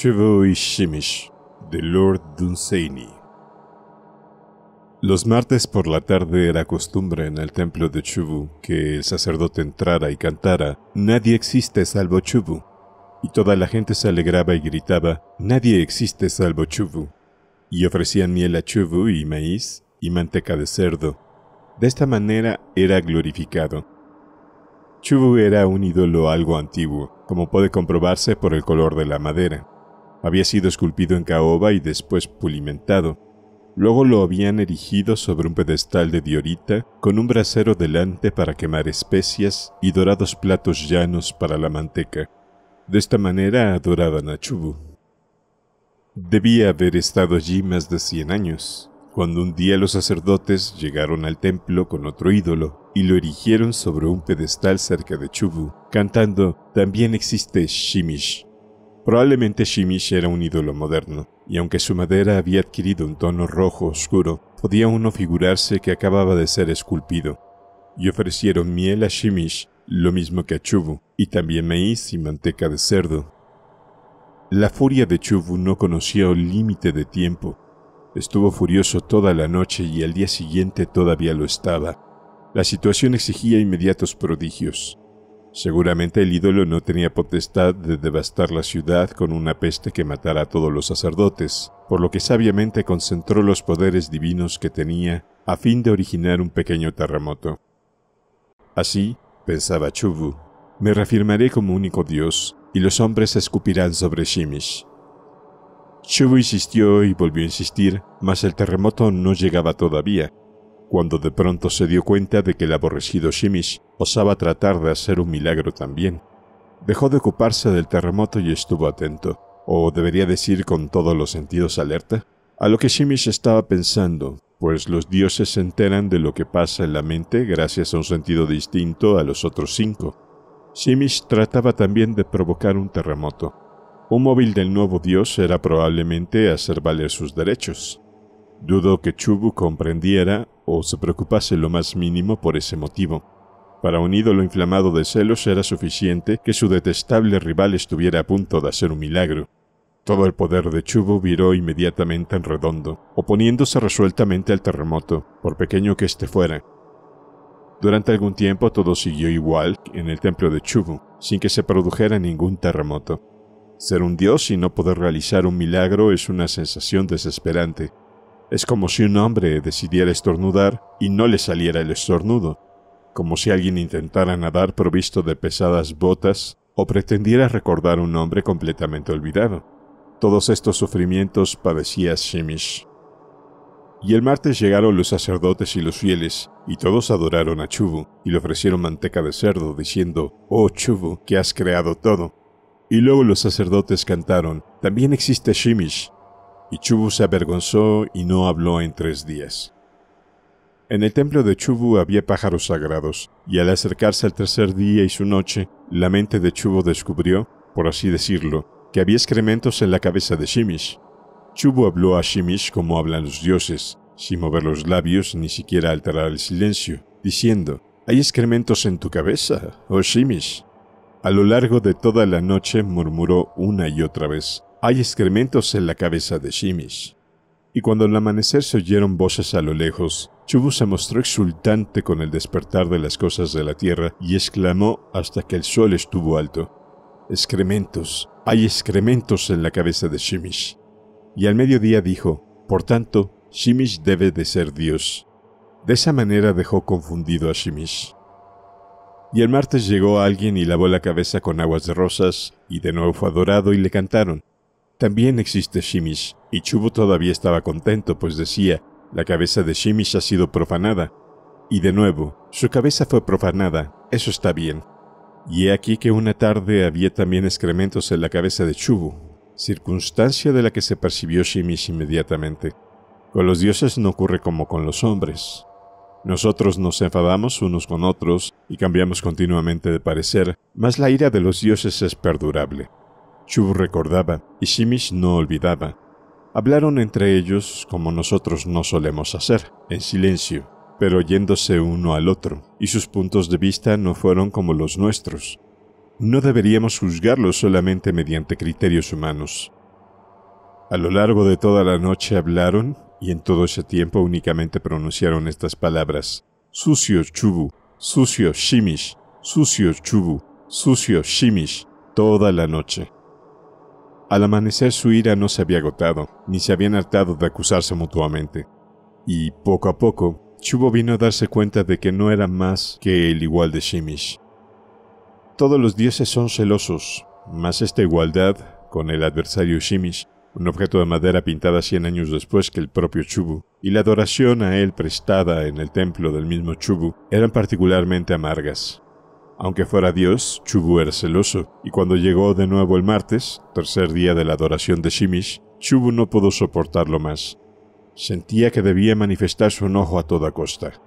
Chubu y Shimish de Lord Dunseini. Los martes por la tarde era costumbre en el templo de Chubu que el sacerdote entrara y cantara Nadie existe salvo Chubu, y toda la gente se alegraba y gritaba Nadie existe salvo Chubu, y ofrecían miel a Chubu y maíz y manteca de cerdo. De esta manera era glorificado. Chubu era un ídolo algo antiguo, como puede comprobarse por el color de la madera. Había sido esculpido en caoba y después pulimentado. Luego lo habían erigido sobre un pedestal de diorita con un brasero delante para quemar especias y dorados platos llanos para la manteca. De esta manera adoraban a Chubu. Debía haber estado allí más de cien años, cuando un día los sacerdotes llegaron al templo con otro ídolo y lo erigieron sobre un pedestal cerca de Chubu, cantando También existe Shimish, Probablemente Shimish era un ídolo moderno, y aunque su madera había adquirido un tono rojo oscuro, podía uno figurarse que acababa de ser esculpido. Y ofrecieron miel a Shimish, lo mismo que a Chubu, y también maíz y manteca de cerdo. La furia de Chubu no conocía límite de tiempo. Estuvo furioso toda la noche y al día siguiente todavía lo estaba. La situación exigía inmediatos prodigios. Seguramente el ídolo no tenía potestad de devastar la ciudad con una peste que matara a todos los sacerdotes, por lo que sabiamente concentró los poderes divinos que tenía a fin de originar un pequeño terremoto. Así, pensaba Chubu, me reafirmaré como único dios y los hombres escupirán sobre Shimish. Chubu insistió y volvió a insistir, mas el terremoto no llegaba todavía, cuando de pronto se dio cuenta de que el aborrecido Shimish osaba tratar de hacer un milagro también. Dejó de ocuparse del terremoto y estuvo atento, o debería decir con todos los sentidos alerta, a lo que Shimish estaba pensando, pues los dioses se enteran de lo que pasa en la mente gracias a un sentido distinto a los otros cinco. Shimish trataba también de provocar un terremoto. Un móvil del nuevo dios era probablemente hacer valer sus derechos. Dudo que Chubu comprendiera o se preocupase lo más mínimo por ese motivo. Para un ídolo inflamado de celos era suficiente que su detestable rival estuviera a punto de hacer un milagro. Todo el poder de Chubu viró inmediatamente en redondo, oponiéndose resueltamente al terremoto, por pequeño que éste fuera. Durante algún tiempo todo siguió igual en el templo de Chubu, sin que se produjera ningún terremoto. Ser un dios y no poder realizar un milagro es una sensación desesperante, es como si un hombre decidiera estornudar y no le saliera el estornudo, como si alguien intentara nadar provisto de pesadas botas o pretendiera recordar un nombre completamente olvidado. Todos estos sufrimientos padecía Shimish. Y el martes llegaron los sacerdotes y los fieles, y todos adoraron a Chubu, y le ofrecieron manteca de cerdo, diciendo, Oh Chubu, que has creado todo. Y luego los sacerdotes cantaron, También existe Shimish, y Chubu se avergonzó y no habló en tres días. En el templo de Chubu había pájaros sagrados, y al acercarse al tercer día y su noche, la mente de Chubu descubrió, por así decirlo, que había excrementos en la cabeza de Shimish. Chubu habló a Shimish como hablan los dioses, sin mover los labios ni siquiera alterar el silencio, diciendo, Hay excrementos en tu cabeza, oh Shimish. A lo largo de toda la noche murmuró una y otra vez, hay excrementos en la cabeza de Shimish. Y cuando al amanecer se oyeron voces a lo lejos, Chubu se mostró exultante con el despertar de las cosas de la tierra y exclamó hasta que el sol estuvo alto. Excrementos, hay excrementos en la cabeza de Shimish. Y al mediodía dijo, por tanto, Shimish debe de ser Dios. De esa manera dejó confundido a Shimish. Y el martes llegó alguien y lavó la cabeza con aguas de rosas, y de nuevo fue adorado y le cantaron, también existe Shimish, y Chubu todavía estaba contento, pues decía, la cabeza de Shimish ha sido profanada. Y de nuevo, su cabeza fue profanada, eso está bien. Y he aquí que una tarde había también excrementos en la cabeza de Chubu, circunstancia de la que se percibió Shimish inmediatamente. Con los dioses no ocurre como con los hombres. Nosotros nos enfadamos unos con otros y cambiamos continuamente de parecer, mas la ira de los dioses es perdurable. Chubu recordaba y Shimish no olvidaba. Hablaron entre ellos como nosotros no solemos hacer, en silencio, pero oyéndose uno al otro, y sus puntos de vista no fueron como los nuestros. No deberíamos juzgarlos solamente mediante criterios humanos. A lo largo de toda la noche hablaron, y en todo ese tiempo únicamente pronunciaron estas palabras. Sucio Chubu, sucio Shimish, sucio Chubu, sucio Shimish, toda la noche. Al amanecer su ira no se había agotado, ni se habían hartado de acusarse mutuamente. Y poco a poco, Chubo vino a darse cuenta de que no era más que el igual de Shimish. Todos los dioses son celosos, más esta igualdad con el adversario Shimish, un objeto de madera pintada 100 años después que el propio Chubu, y la adoración a él prestada en el templo del mismo Chubu eran particularmente amargas aunque fuera Dios, Chubu era celoso, y cuando llegó de nuevo el martes, tercer día de la adoración de Shimish, Chubu no pudo soportarlo más. Sentía que debía manifestar su enojo a toda costa,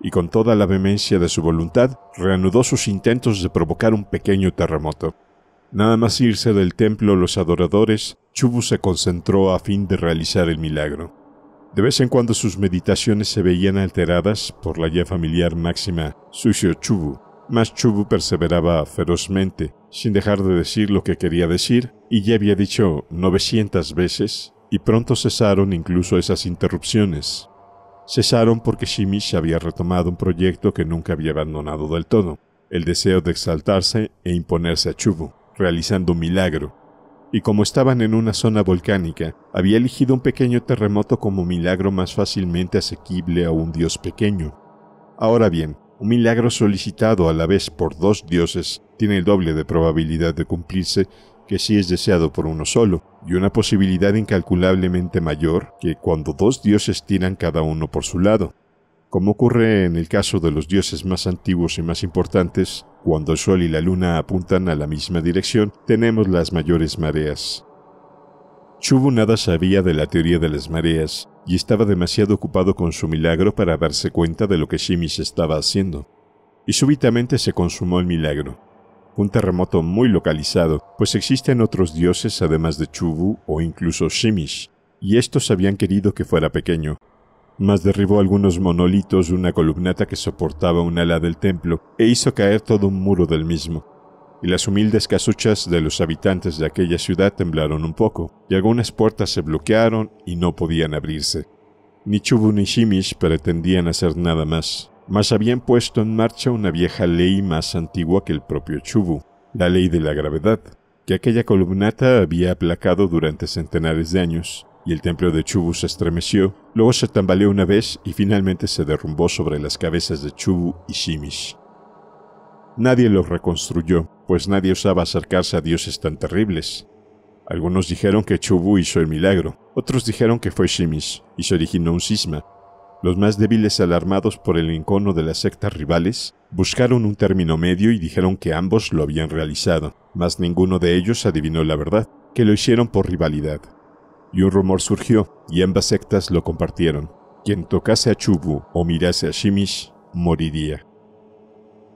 y con toda la vehemencia de su voluntad, reanudó sus intentos de provocar un pequeño terremoto. Nada más irse del templo los adoradores, Chubu se concentró a fin de realizar el milagro. De vez en cuando sus meditaciones se veían alteradas por la ya familiar máxima sucio Chubu, mas Chubu perseveraba ferozmente, sin dejar de decir lo que quería decir, y ya había dicho 900 veces, y pronto cesaron incluso esas interrupciones. Cesaron porque Shimish había retomado un proyecto que nunca había abandonado del todo, el deseo de exaltarse e imponerse a Chubu, realizando un milagro. Y como estaban en una zona volcánica, había elegido un pequeño terremoto como milagro más fácilmente asequible a un dios pequeño. Ahora bien, un milagro solicitado a la vez por dos dioses tiene el doble de probabilidad de cumplirse que si es deseado por uno solo, y una posibilidad incalculablemente mayor que cuando dos dioses tiran cada uno por su lado. Como ocurre en el caso de los dioses más antiguos y más importantes, cuando el Sol y la Luna apuntan a la misma dirección, tenemos las mayores mareas. Chubu nada sabía de la teoría de las mareas, y estaba demasiado ocupado con su milagro para darse cuenta de lo que Shimish estaba haciendo. Y súbitamente se consumó el milagro. Un terremoto muy localizado, pues existen otros dioses además de Chubu o incluso Shimish, y estos habían querido que fuera pequeño, mas derribó algunos monolitos de una columnata que soportaba un ala del templo e hizo caer todo un muro del mismo y las humildes casuchas de los habitantes de aquella ciudad temblaron un poco, y algunas puertas se bloquearon y no podían abrirse. Ni Chubu ni Shimish pretendían hacer nada más, mas habían puesto en marcha una vieja ley más antigua que el propio Chubu, la ley de la gravedad, que aquella columnata había aplacado durante centenares de años, y el templo de Chubu se estremeció, luego se tambaleó una vez y finalmente se derrumbó sobre las cabezas de Chubu y Shimish. Nadie los reconstruyó, pues nadie osaba acercarse a dioses tan terribles. Algunos dijeron que Chubu hizo el milagro, otros dijeron que fue Shimish y se originó un cisma. Los más débiles, alarmados por el encono de las sectas rivales, buscaron un término medio y dijeron que ambos lo habían realizado, mas ninguno de ellos adivinó la verdad, que lo hicieron por rivalidad. Y un rumor surgió, y ambas sectas lo compartieron. Quien tocase a Chubu o mirase a Shimish, moriría.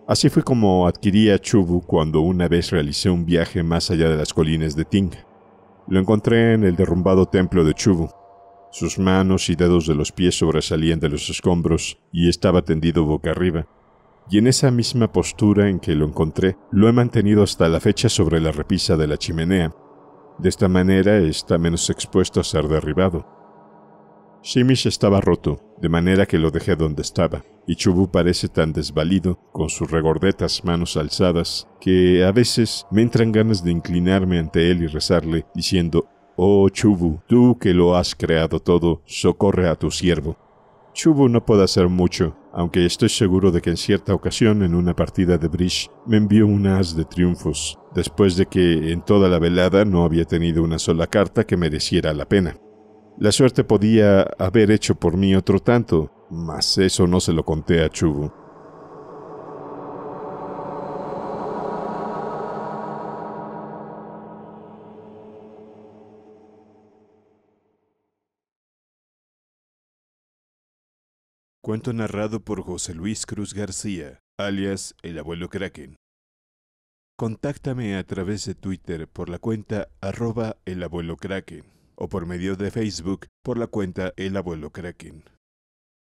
Así fue como adquirí a Chubu cuando una vez realicé un viaje más allá de las colinas de Ting. Lo encontré en el derrumbado templo de Chubu. Sus manos y dedos de los pies sobresalían de los escombros y estaba tendido boca arriba. Y en esa misma postura en que lo encontré, lo he mantenido hasta la fecha sobre la repisa de la chimenea. De esta manera está menos expuesto a ser derribado. Shimish estaba roto, de manera que lo dejé donde estaba y Chubu parece tan desvalido, con sus regordetas manos alzadas, que a veces me entran ganas de inclinarme ante él y rezarle, diciendo Oh Chubu, tú que lo has creado todo, socorre a tu siervo. Chubu no puede hacer mucho, aunque estoy seguro de que en cierta ocasión en una partida de bridge me envió un as de triunfos, después de que en toda la velada no había tenido una sola carta que mereciera la pena. La suerte podía haber hecho por mí otro tanto, mas eso no se lo conté a Chubu. Cuento narrado por José Luis Cruz García, alias El Abuelo Kraken. Contáctame a través de Twitter por la cuenta arroba El Abuelo Kraken o por medio de Facebook por la cuenta El Abuelo Kraken.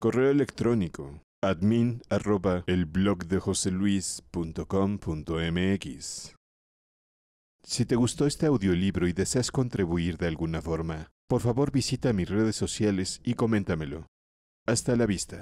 Correo electrónico admin arroba el blog de Si te gustó este audiolibro y deseas contribuir de alguna forma, por favor visita mis redes sociales y coméntamelo. Hasta la vista.